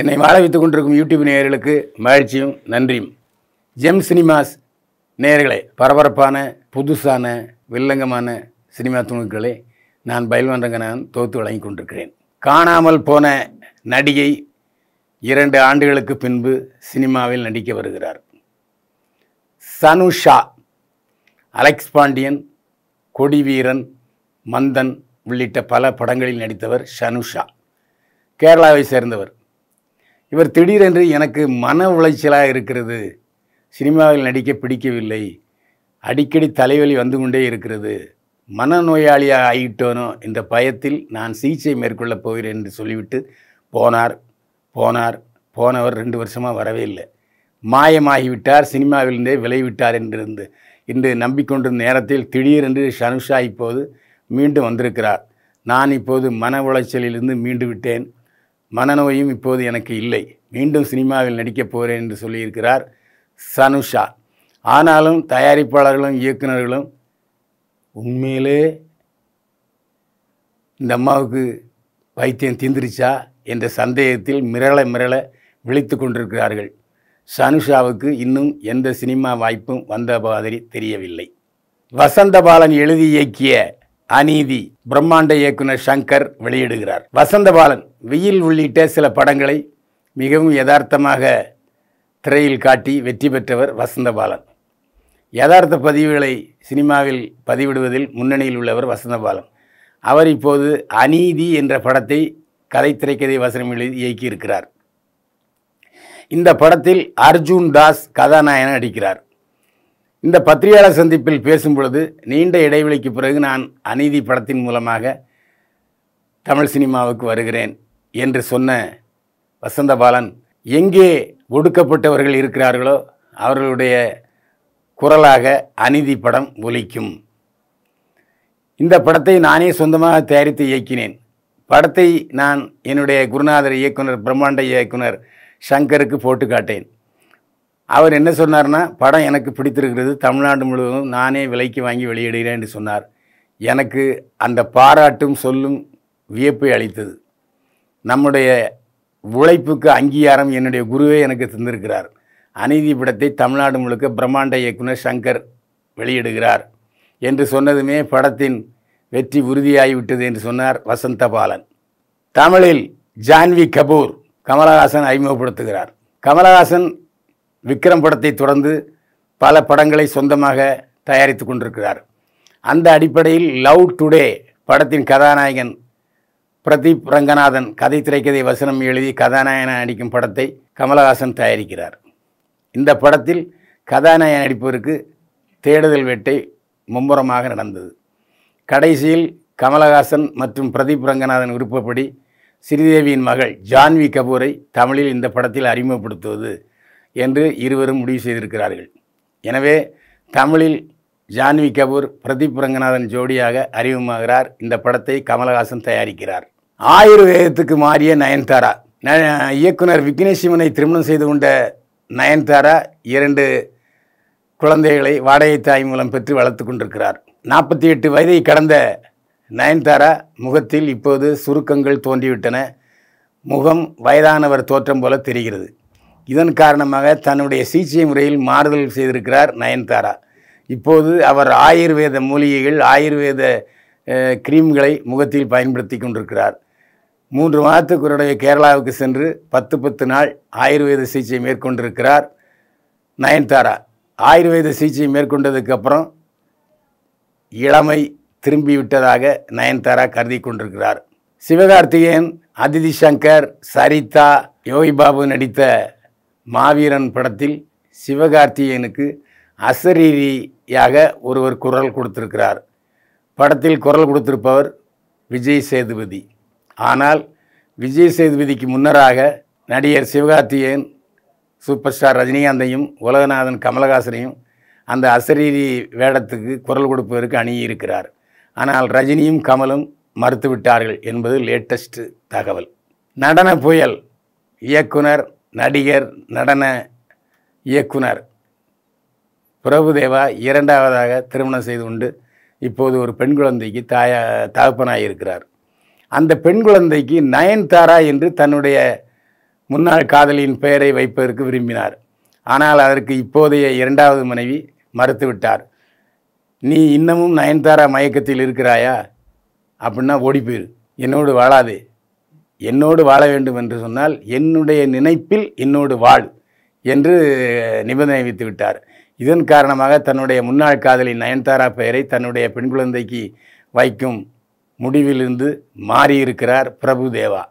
என்னை வாழ கொண்டிருக்கும் யூடியூப் நேயர்களுக்கு மகிழ்ச்சியும் நன்றியும் ஜெம் சினிமாஸ் நேயர்களே பரபரப்பான புதுசான வில்லங்கமான சினிமா துணுக்களை நான் நான் தோத்து வழங்கி கொண்டிருக்கிறேன் காணாமல் போன நடிகை இரண்டு ஆண்டுகளுக்கு பின்பு சினிமாவில் நடிக்க வருகிறார் சனுஷா அலெக்ஸ் பாண்டியன் கொடிவீரன் மந்தன் உள்ளிட்ட பல படங்களில் நடித்தவர் சனுஷா கேரளாவை சேர்ந்தவர் இவர் திடீரென்று எனக்கு மன உளைச்சலாக இருக்கிறது சினிமாவில் நடிக்க பிடிக்கவில்லை அடிக்கடி தலைவலி வந்து கொண்டே இருக்கிறது மனநோயாளியாக ஆகிட்டோனோ என்ற பயத்தில் நான் சிகிச்சை மேற்கொள்ளப் போகிறேன் என்று சொல்லிவிட்டு போனார் போனார் போனவர் ரெண்டு வருஷமாக வரவே இல்லை மாயமாகிவிட்டார் சினிமாவிலிருந்தே விளைவிட்டார் என்றிருந்து இன்று நம்பிக்கொண்டிருந்த நேரத்தில் திடீரென்று ஷனுஷா இப்போது மீண்டும் வந்திருக்கிறார் நான் இப்போது மன உளைச்சலிலிருந்து மீண்டு விட்டேன் மனநோயும் இப்போது எனக்கு இல்லை மீண்டும் சினிமாவில் நடிக்கப் போகிறேன் என்று சொல்லியிருக்கிறார் சனுஷா ஆனாலும் தயாரிப்பாளர்களும் இயக்குநர்களும் உண்மையிலே இந்த அம்மாவுக்கு வைத்தியம் தீந்திருச்சா என்ற சந்தேகத்தில் மிரள மிரள விழித்து கொண்டிருக்கிறார்கள் சனுஷாவுக்கு இன்னும் எந்த சினிமா வாய்ப்பும் வந்த மாதிரி தெரியவில்லை வசந்தபாலன் எழுதி இயக்கிய அநீதி பிரம்மாண்ட இயக்குனர் சங்கர் வெளியிடுகிறார் வசந்தபாலன் வெயில் உள்ளிட்ட சில படங்களை மிகவும் யதார்த்தமாக திரையில் காட்டி வெற்றி பெற்றவர் வசந்தபாலன் யதார்த்த பதிவுகளை சினிமாவில் பதிவிடுவதில் முன்னணியில் உள்ளவர் வசந்தபாலன் அவர் இப்போது அநீதி என்ற படத்தை கதை திரைக்கதை வசனம் எழுதி இயக்கியிருக்கிறார் இந்த படத்தில் அர்ஜுன் தாஸ் கதாநாயகன் அடிக்கிறார் இந்த பத்திரிகையாளர் சந்திப்பில் பேசும் பொழுது நீண்ட இடைவெளிக்கு பிறகு நான் அநீதி படத்தின் மூலமாக தமிழ் சினிமாவுக்கு வருகிறேன் என்று சொன்ன வசந்தபாலன் எங்கே ஒடுக்கப்பட்டவர்கள் இருக்கிறார்களோ அவர்களுடைய குரலாக அநீதி படம் ஒலிக்கும் இந்த படத்தை நானே சொந்தமாக தயாரித்து இயக்கினேன் படத்தை நான் என்னுடைய குருநாதர் இயக்குனர் பிரம்மாண்ட இயக்குனர் சங்கருக்கு போட்டு காட்டேன் அவர் என்ன சொன்னார்னா படம் எனக்கு பிடித்திருக்கிறது தமிழ்நாடு முழுவதும் நானே விலைக்கு வாங்கி வெளியிடுகிறேன் என்று சொன்னார் எனக்கு அந்த பாராட்டும் சொல்லும் வியப்பை அளித்தது நம்முடைய உழைப்புக்கு அங்கீகாரம் என்னுடைய குருவே எனக்கு தந்திருக்கிறார் அநீதி படத்தை தமிழ்நாடு முழுக்க பிரம்மாண்ட இயக்குனர் சங்கர் வெளியிடுகிறார் என்று சொன்னதுமே படத்தின் வெற்றி உறுதியாகிவிட்டது என்று சொன்னார் வசந்தபாலன் தமிழில் ஜான்வி கபூர் கமலஹாசன் அறிமுகப்படுத்துகிறார் கமலஹாசன் விக்ரம் படத்தை தொடர்ந்து பல படங்களை சொந்தமாக தயாரித்து கொண்டிருக்கிறார் அந்த அடிப்படையில் லவ் டுடே படத்தின் கதாநாயகன் பிரதீப் ரங்கநாதன் கதை திரைக்கதை வசனம் எழுதி கதாநாயகன் நடிக்கும் படத்தை கமலஹாசன் தயாரிக்கிறார் இந்த படத்தில் கதாநாயகன் நடிப்பவருக்கு தேடுதல் வேட்டை மும்முரமாக நடந்தது கடைசியில் கமலஹாசன் மற்றும் பிரதீப் ரங்கநாதன் விருப்பப்படி ஸ்ரீதேவியின் மகள் ஜான்வி கபூரை தமிழில் இந்த படத்தில் அறிமுகப்படுத்துவது என்று இருவரும் முடிவு செய்திருக்கிறார்கள் எனவே தமிழில் ஜான்வி கபூர் பிரதீப் ரங்கநாதன் ஜோடியாக அறிமுகமாகிறார் இந்த படத்தை கமலஹாசன் தயாரிக்கிறார் ஆயுர்வேதத்துக்கு மாறிய நயன்தாரா இயக்குனர் விக்னேஷிவனை திருமணம் செய்து கொண்ட நயன்தாரா இரண்டு குழந்தைகளை வாடகை தாய் மூலம் பெற்று வளர்த்து கொண்டிருக்கிறார் நாற்பத்தி எட்டு வயதை கடந்த நயன்தாரா முகத்தில் இப்போது சுருக்கங்கள் தோன்றிவிட்டன முகம் வயதானவர் தோற்றம் போல தெரிகிறது இதன் காரணமாக தன்னுடைய சிகிச்சை முறையில் மாறுதல் செய்திருக்கிறார் நயன்தாரா இப்போது அவர் ஆயுர்வேத மூலிகைகள் ஆயுர்வேத கிரீம்களை முகத்தில் பயன்படுத்தி கொண்டிருக்கிறார் மூன்று மாதத்துக்கு ஒருடைய கேரளாவுக்கு சென்று பத்து பத்து நாள் ஆயுர்வேத சிகிச்சை மேற்கொண்டிருக்கிறார் நயன்தாரா ஆயுர்வேத சிகிச்சை மேற்கொண்டதுக்கப்புறம் இளமை திரும்பிவிட்டதாக நயன்தாரா கருதி கொண்டிருக்கிறார் சிவகார்த்திகேயன் அதிதி சங்கர் சரிதா யோகி பாபு நடித்த மாவீரன் படத்தில் சிவகார்த்திகேயனுக்கு அசரீதியாக ஒருவர் குரல் கொடுத்திருக்கிறார் படத்தில் குரல் கொடுத்திருப்பவர் விஜய் சேதுபதி ஆனால் விஜய் சேதுபதிக்கு முன்னராக நடிகர் சிவகார்த்திகேயன் சூப்பர் ஸ்டார் ரஜினிகாந்தையும் உலகநாதன் கமலஹாசனையும் அந்த அசரீதி வேடத்துக்கு குரல் கொடுப்பதற்கு அணியிருக்கிறார் ஆனால் ரஜினியும் கமலும் மறுத்துவிட்டார்கள் என்பது லேட்டஸ்ட் தகவல் நடன புயல் இயக்குனர் நடிகர் நடன இயக்குனர் பிரபுதேவா இரண்டாவதாக திருமணம் செய்து கொண்டு இப்போது ஒரு பெண் குழந்தைக்கு தாயா தகப்பனாக இருக்கிறார் அந்த பெண் குழந்தைக்கு நயன்தாரா என்று தன்னுடைய முன்னாள் காதலியின் பெயரை வைப்பதற்கு விரும்பினார் ஆனால் அதற்கு இப்போதைய இரண்டாவது மனைவி மறுத்துவிட்டார் நீ இன்னமும் நயன்தாரா மயக்கத்தில் இருக்கிறாயா அப்படின்னா ஓடி என்னோடு வாழாதே என்னோடு வாழ வேண்டும் என்று சொன்னால் என்னுடைய நினைப்பில் என்னோடு வாழ் என்று நிபந்தனை வைத்து விட்டார் இதன் காரணமாக தன்னுடைய முன்னாள் காதலி நயன்தாரா பெயரை தன்னுடைய பெண் குழந்தைக்கு வைக்கும் முடிவிலிருந்து மாறியிருக்கிறார் பிரபு தேவா